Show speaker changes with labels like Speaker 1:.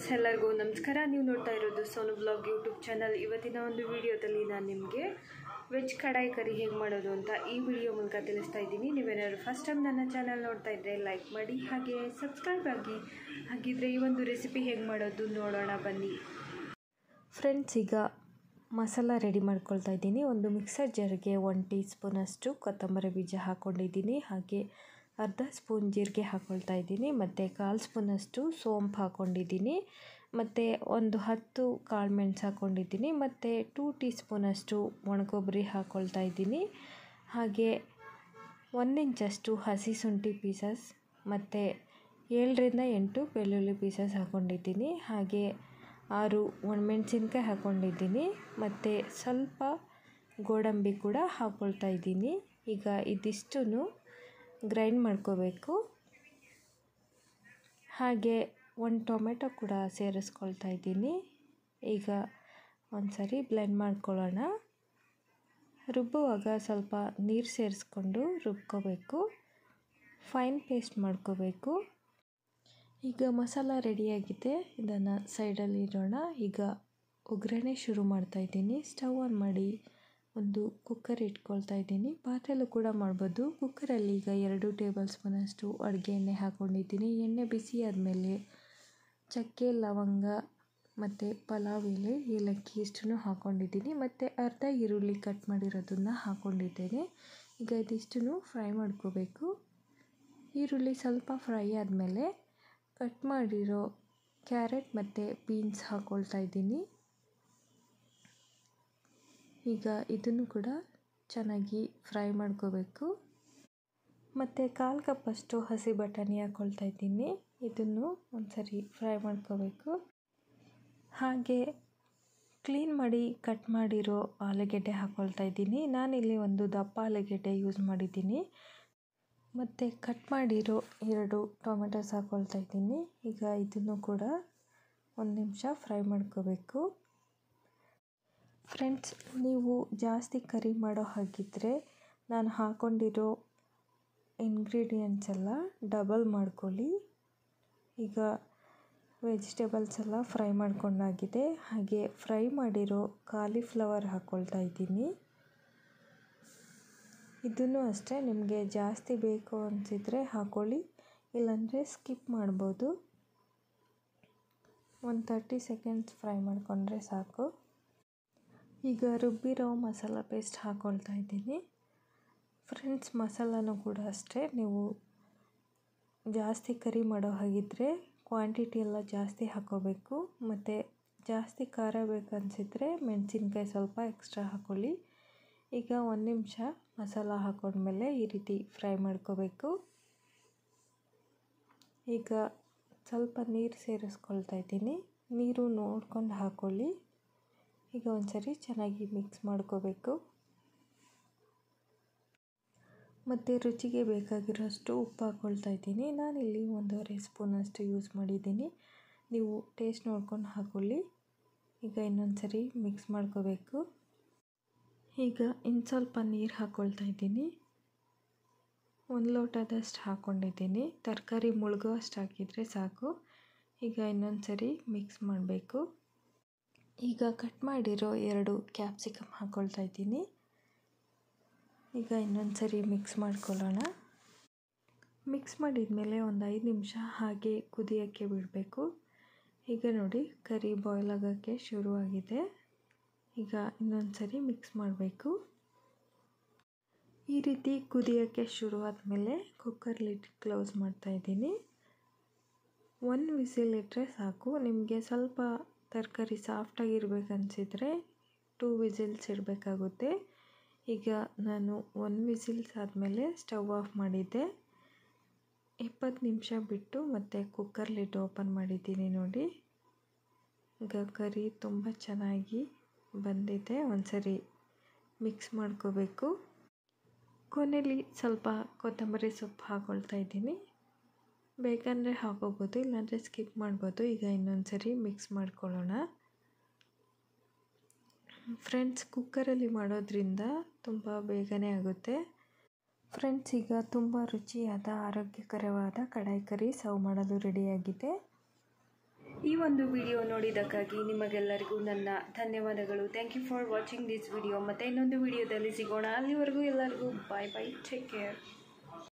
Speaker 1: friends ಎಲ್ಲರಿಗೂ ನಮಸ್ಕಾರ ನೀವು ನೋಡ್ತಾ ಇರೋದು ಸೋನು ಬ್ಲಾಗ್ ಯೂಟ್ಯೂಬ್ ಚಾನಲ್ ಇವತ್ತಿನ ಒಂದು ವಿಡಿಯೋದಲ್ಲಿ ನಾನು ನಿಮಗೆ ವೆಜ್ ಕಡಾಯಿ ಕರಿ ಹೇಗೆ ಮಾಡೋದು ಅಂತ ಈ ವಿಡಿಯೋ ಮೂಲಕ ತಿಳಿಸ್ತಾ ಇದ್ದೀನಿ ನೀವೇನಾದ್ರು ಫಸ್ಟ್ ಟೈಮ್ ನನ್ನ ಚಾನಲ್ ನೋಡ್ತಾ ಇದ್ದರೆ ಲೈಕ್ ಮಾಡಿ ಹಾಗೆ ಸಬ್ಸ್ಕ್ರೈಬ್ ಆಗಿ ಹಾಗಿದ್ರೆ ಈ ಒಂದು ರೆಸಿಪಿ ಹೇಗೆ ಮಾಡೋದು ನೋಡೋಣ ಬನ್ನಿ ಫ್ರೆಂಡ್ಸ್ ಈಗ ಮಸಾಲ ರೆಡಿ ಮಾಡ್ಕೊಳ್ತಾ ಇದ್ದೀನಿ ಒಂದು ಮಿಕ್ಸರ್ ಜರ್ಗೆ ಒನ್ ಟೀ ಸ್ಪೂನಷ್ಟು ಕೊತ್ತಂಬರಿ ಬೀಜ ಹಾಕ್ಕೊಂಡಿದ್ದೀನಿ ಹಾಗೆ ಅರ್ಧ ಸ್ಪೂನ್ ಜೀರಿಗೆ ಹಾಕ್ಕೊಳ್ತಾ ಇದ್ದೀನಿ ಮತ್ತು ಕಾಲು ಸ್ಪೂನಷ್ಟು ಸೋಂಪು ಹಾಕ್ಕೊಂಡಿದ್ದೀನಿ ಮತ್ತು ಒಂದು ಹತ್ತು ಕಾಳು ಮೆಣಸು ಹಾಕ್ಕೊಂಡಿದ್ದೀನಿ ಮತ್ತು ಟೂ ಟೀ ಸ್ಪೂನಷ್ಟು ಒಣಕೊಬ್ಬರಿ ಹಾಕ್ಕೊಳ್ತಾ ಇದ್ದೀನಿ ಹಾಗೆ ಒಂದು ಇಂಚಷ್ಟು ಹಸಿ ಶುಂಠಿ ಪೀಸಸ್ ಮತ್ತು ಏಳರಿಂದ ಎಂಟು ಬೆಳ್ಳುಳ್ಳಿ ಪೀಸಸ್ ಹಾಕ್ಕೊಂಡಿದ್ದೀನಿ ಹಾಗೆ ಆರು ಒಣಮೆಣಸಿನ್ಕಾಯಿ ಹಾಕ್ಕೊಂಡಿದ್ದೀನಿ ಮತ್ತು ಸ್ವಲ್ಪ ಗೋಡಂಬಿ ಕೂಡ ಹಾಕ್ಕೊಳ್ತಾ ಇದ್ದೀನಿ ಈಗ ಇದಿಷ್ಟು ಗ್ರೈಂಡ್ ಮಾಡ್ಕೋಬೇಕು ಹಾಗೆ ಒಂದು ಟೊಮೆಟೊ ಕೂಡ ಸೇರಿಸ್ಕೊಳ್ತಾ ಇದ್ದೀನಿ ಈಗ ಒಂದು ಸರಿ ಬ್ಲೆಂಡ್ ಮಾಡ್ಕೊಳ್ಳೋಣ ರುಬ್ಬುವಾಗ ಸ್ವಲ್ಪ ನೀರು ಸೇರಿಸ್ಕೊಂಡು ರುಬ್ಕೋಬೇಕು ಫೈನ್ ಪೇಸ್ಟ್ ಮಾಡ್ಕೋಬೇಕು ಈಗ ಮಸಾಲ ರೆಡಿಯಾಗಿದೆ ಇದನ್ನು ಸೈಡಲ್ಲಿ ಇಡೋಣ ಈಗ ಒಗ್ಗರಣೆ ಶುರು ಮಾಡ್ತಾ ಇದ್ದೀನಿ ಸ್ಟವ್ ಆನ್ ಮಾಡಿ ಒಂದು ಕುಕ್ಕರ್ ಇಟ್ಕೊಳ್ತಾ ಇದ್ದೀನಿ ಪಾತ್ರೆಯಲ್ಲೂ ಕೂಡ ಮಾಡ್ಬೋದು ಕುಕ್ಕರಲ್ಲಿ ಈಗ ಎರಡು ಟೇಬಲ್ ಸ್ಪೂನಷ್ಟು ಅಡುಗೆ ಎಣ್ಣೆ ಹಾಕ್ಕೊಂಡಿದ್ದೀನಿ ಎಣ್ಣೆ ಬಿಸಿ ಆದಮೇಲೆ ಚಕ್ಕೆ ಲವಂಗ ಮತ್ತು ಪಲಾವ್ ಎಲೆ ಏಲಕ್ಕಿ ಇಷ್ಟನ್ನೂ ಹಾಕ್ಕೊಂಡಿದ್ದೀನಿ ಮತ್ತು ಅರ್ಧ ಈರುಳ್ಳಿ ಕಟ್ ಮಾಡಿರೋದನ್ನು ಹಾಕ್ಕೊಂಡಿದ್ದೇನೆ ಈಗ ಇದಿಷ್ಟನ್ನು ಫ್ರೈ ಮಾಡ್ಕೋಬೇಕು ಈರುಳ್ಳಿ ಸ್ವಲ್ಪ ಫ್ರೈ ಆದಮೇಲೆ ಕಟ್ ಮಾಡಿರೋ ಕ್ಯಾರೆಟ್ ಮತ್ತು ಬೀನ್ಸ್ ಹಾಕ್ಕೊಳ್ತಾ ಇದ್ದೀನಿ ಈಗ ಇದನ್ನು ಕೂಡ ಚೆನ್ನಾಗಿ ಫ್ರೈ ಮಾಡ್ಕೋಬೇಕು ಮತ್ತು ಕಾಲು ಕಪ್ಪಷ್ಟು ಹಸಿ ಬಟಾಣಿ ಹಾಕ್ಕೊಳ್ತಾ ಇದ್ದೀನಿ ಇದನ್ನು ಸರಿ ಫ್ರೈ ಮಾಡ್ಕೋಬೇಕು ಹಾಗೆ ಕ್ಲೀನ್ ಮಾಡಿ ಕಟ್ ಮಾಡಿರೋ ಆಲೂಗೆಡ್ಡೆ ಹಾಕ್ಕೊಳ್ತಾ ಇದ್ದೀನಿ ನಾನಿಲ್ಲಿ ಒಂದು ದಪ್ಪ ಆಲೂಗೆಡ್ಡೆ ಯೂಸ್ ಮಾಡಿದ್ದೀನಿ ಮತ್ತು ಕಟ್ ಮಾಡಿರೋ ಎರಡು ಟೊಮೆಟೊಸ್ ಹಾಕ್ಕೊಳ್ತಾ ಇದ್ದೀನಿ ಈಗ ಇದನ್ನು ಕೂಡ ಒಂದು ನಿಮಿಷ ಫ್ರೈ ಮಾಡ್ಕೋಬೇಕು ಫ್ರೆಂಡ್ಸ್ ನೀವು ಜಾಸ್ತಿ ಕರಿ ಮಾಡೋ ಹಾಗಿದ್ದರೆ ನಾನು ಹಾಕೊಂಡಿರೋ ಇಂಗ್ರೀಡಿಯೆಂಟ್ಸ್ ಎಲ್ಲ ಡಬಲ್ ಮಾಡ್ಕೊಳ್ಳಿ ಈಗ ವೆಜಿಟೇಬಲ್ಸ್ ಎಲ್ಲ ಫ್ರೈ ಮಾಡ್ಕೊಂಡಾಗಿದೆ ಹಾಗೆ ಫ್ರೈ ಮಾಡಿರೋ ಕಾಲಿಫ್ಲವರ್ ಹಾಕ್ಕೊಳ್ತಾ ಇದ್ದೀನಿ ಇದನ್ನು ಅಷ್ಟೇ ನಿಮಗೆ ಜಾಸ್ತಿ ಬೇಕು ಅನಿಸಿದರೆ ಹಾಕೊಳ್ಳಿ ಇಲ್ಲಾಂದರೆ ಸ್ಕಿಪ್ ಮಾಡ್ಬೋದು ಒಂದು ತರ್ಟಿ ಸೆಕೆಂಡ್ಸ್ ಫ್ರೈ ಮಾಡಿಕೊಂಡ್ರೆ ಸಾಕು ಈಗ ರುಬ್ಬಿರೋ ಮಸಾಲ ಪೇಸ್ಟ್ ಹಾಕ್ಕೊಳ್ತಾ ಇದ್ದೀನಿ ಫ್ರೆಂಡ್ಸ್ ಮಸಾಲನೂ ಕೂಡ ಅಷ್ಟೇ ನೀವು ಜಾಸ್ತಿ ಕರಿ ಮಾಡೋ ಹಾಗಿದ್ದರೆ ಕ್ವಾಂಟಿಟಿ ಎಲ್ಲ ಜಾಸ್ತಿ ಹಾಕೋಬೇಕು ಮತ್ತು ಜಾಸ್ತಿ ಖಾರ ಬೇಕನ್ಸಿದ್ರೆ ಮೆಣಸಿನ್ಕಾಯಿ ಸ್ವಲ್ಪ ಎಕ್ಸ್ಟ್ರಾ ಹಾಕ್ಕೊಳ್ಳಿ ಈಗ ಒಂದು ನಿಮಿಷ ಮಸಾಲ ಹಾಕೊಂಡ್ಮೇಲೆ ಈ ರೀತಿ ಫ್ರೈ ಮಾಡ್ಕೋಬೇಕು ಈಗ ಸ್ವಲ್ಪ ನೀರು ಸೇರಿಸ್ಕೊಳ್ತಾ ಇದ್ದೀನಿ ನೀರು ನೋಡ್ಕೊಂಡು ಹಾಕ್ಕೊಳ್ಳಿ ಈಗ ಒಂದ್ಸರಿ ಚೆನ್ನಾಗಿ ಮಿಕ್ಸ್ ಮಾಡ್ಕೋಬೇಕು ಮತ್ತು ರುಚಿಗೆ ಬೇಕಾಗಿರೋಷ್ಟು ಉಪ್ಪು ಹಾಕ್ಕೊಳ್ತಾ ಇದ್ದೀನಿ ನಾನಿಲ್ಲಿ ಒಂದೂವರೆ ಸ್ಪೂನಷ್ಟು ಯೂಸ್ ಮಾಡಿದ್ದೀನಿ ನೀವು ಟೇಸ್ಟ್ ನೋಡ್ಕೊಂಡು ಹಾಕೊಳ್ಳಿ ಈಗ ಇನ್ನೊಂದು ಸರಿ ಮಿಕ್ಸ್ ಮಾಡ್ಕೋಬೇಕು ಈಗ ಇನ್ನು ಸ್ವಲ್ಪ ನೀರು ಹಾಕ್ಕೊಳ್ತಾ ಇದ್ದೀನಿ ಒಂದು ಲೋಟದಷ್ಟು ಹಾಕ್ಕೊಂಡಿದ್ದೀನಿ ತರಕಾರಿ ಮುಳುಗೋ ಅಷ್ಟು ಹಾಕಿದರೆ ಸಾಕು ಈಗ ಇನ್ನೊಂದು ಸರಿ ಮಿಕ್ಸ್ ಮಾಡಬೇಕು ಈಗ ಕಟ್ ಮಾಡಿರೋ ಎರಡು ಕ್ಯಾಪ್ಸಿಕಮ್ ಹಾಕ್ಕೊಳ್ತಾ ಇದ್ದೀನಿ ಈಗ ಇನ್ನೊಂದು ಸರಿ ಮಿಕ್ಸ್ ಮಾಡ್ಕೊಳ್ಳೋಣ ಮಿಕ್ಸ್ ಮಾಡಿದ ಮೇಲೆ ಒಂದು ಐದು ನಿಮಿಷ ಹಾಗೆ ಕುದಿಯೋಕ್ಕೆ ಬಿಡಬೇಕು ಈಗ ನೋಡಿ ಕರಿ ಬಾಯ್ಲ್ ಆಗೋಕ್ಕೆ ಶುರುವಾಗಿದೆ ಈಗ ಇನ್ನೊಂದು ಸರಿ ಮಿಕ್ಸ್ ಮಾಡಬೇಕು ಈ ರೀತಿ ಕುದಿಯೋಕ್ಕೆ ಶುರುವಾದ ಮೇಲೆ ಕುಕ್ಕರ್ ಲಿಟ್ ಕ್ಲೋಸ್ ಮಾಡ್ತಾಯಿದ್ದೀನಿ ಒಂದು ವಿಸಿಲ್ ಇಟ್ಟರೆ ಸಾಕು ನಿಮಗೆ ಸ್ವಲ್ಪ ತರಕಾರಿ ಸಾಫ್ಟಾಗಿರ್ಬೇಕನ್ಸಿದ್ರೆ ಟೂ ವಿಸಿಲ್ಸ್ ಇಡಬೇಕಾಗುತ್ತೆ ಈಗ ನಾನು ಒನ್ ವಿಸಿಲ್ಸ್ ಆದಮೇಲೆ ಸ್ಟವ್ ಆಫ್ ಮಾಡಿದ್ದೆ ಇಪ್ಪತ್ತು ನಿಮಿಷ ಬಿಟ್ಟು ಮತ್ತೆ ಕುಕ್ಕರ್ಲಿಟ್ಟು ಲಿಡ್ ಓಪನ್ ಮಾಡಿದ್ದೀನಿ ನೋಡಿ ಈಗ ಕರಿ ತುಂಬ ಚೆನ್ನಾಗಿ ಬಂದಿದೆ ಒಂದ್ಸರಿ ಮಿಕ್ಸ್ ಮಾಡ್ಕೋಬೇಕು ಕೊನೆಯಲ್ಲಿ ಸ್ವಲ್ಪ ಕೊತ್ತಂಬರಿ ಸೊಪ್ಪು ಹಾಕೊಳ್ತಾ ಇದ್ದೀನಿ ಬೇಕಂದರೆ ಹಾಕ್ಕೋಬೋದು ಇಲ್ಲಾಂದರೆ ಸ್ಕಿಪ್ ಮಾಡ್ಬೋದು ಈಗ ಇನ್ನೊಂದು ಸರಿ ಮಿಕ್ಸ್ ಮಾಡ್ಕೊಳ್ಳೋಣ ಫ್ರೆಂಡ್ಸ್ ಕುಕ್ಕರಲ್ಲಿ ಮಾಡೋದ್ರಿಂದ ತುಂಬ ಬೇಗನೆ ಆಗುತ್ತೆ ಫ್ರೆಂಡ್ಸ್ ಈಗ ತುಂಬ ರುಚಿಯಾದ ಆರೋಗ್ಯಕರವಾದ ಕಡಾಯಿ ಕರಿ ಸರ್ವ್ ಮಾಡಲು ರೆಡಿಯಾಗಿದೆ ಈ ಒಂದು ವಿಡಿಯೋ ನೋಡಿದ್ದಕ್ಕಾಗಿ ನಿಮಗೆಲ್ಲರಿಗೂ ನನ್ನ ಧನ್ಯವಾದಗಳು thank you for watching this video ಮತ್ತು ಇನ್ನೊಂದು ವಿಡಿಯೋದಲ್ಲಿ ಸಿಗೋಣ ಅಲ್ಲಿವರೆಗೂ ಎಲ್ಲರಿಗೂ ಬಾಯ್ ಬಾಯ್ ಟೇಕ್ ಕೇರ್